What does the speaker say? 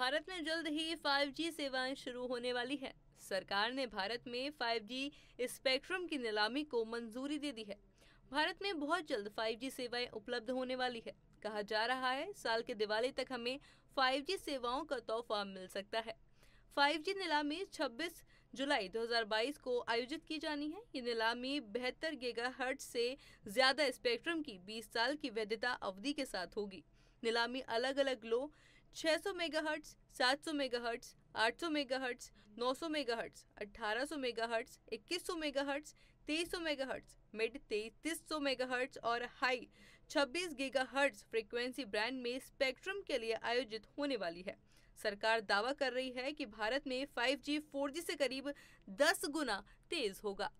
भारत में जल्द ही 5G सेवाएं शुरू होने वाली है सरकार ने भारत में 5G स्पेक्ट्रम की नीलामी को मंजूरी दे दी है भारत में बहुत जल्द 5G सेवाएं उपलब्ध होने वाली है कहा जा रहा है साल के दिवाली तक हमें 5G सेवाओं का तोहफा मिल सकता है 5G नीलामी 26 जुलाई 2022 को आयोजित की जानी है ये नीलामी बेहतर हर्ट से ज़्यादा स्पेक्ट्रम की 20 साल की वैधता अवधि के साथ होगी नीलामी अलग अलग low 600 megahertz 700 megahertz 800 megahertz 900 megahertz 1800 megahertz 2100 megahertz 2300 megahertz mid तेईस सौ मेगाहर्ट्ज और हाई 26 गीगाहर्ट्ज फ्रीक्वेंसी ब्रांड में स्पेक्ट्रम के लिए आयोजित होने वाली है सरकार दावा कर रही है कि भारत में 5G 4G से करीब 10 गुना तेज होगा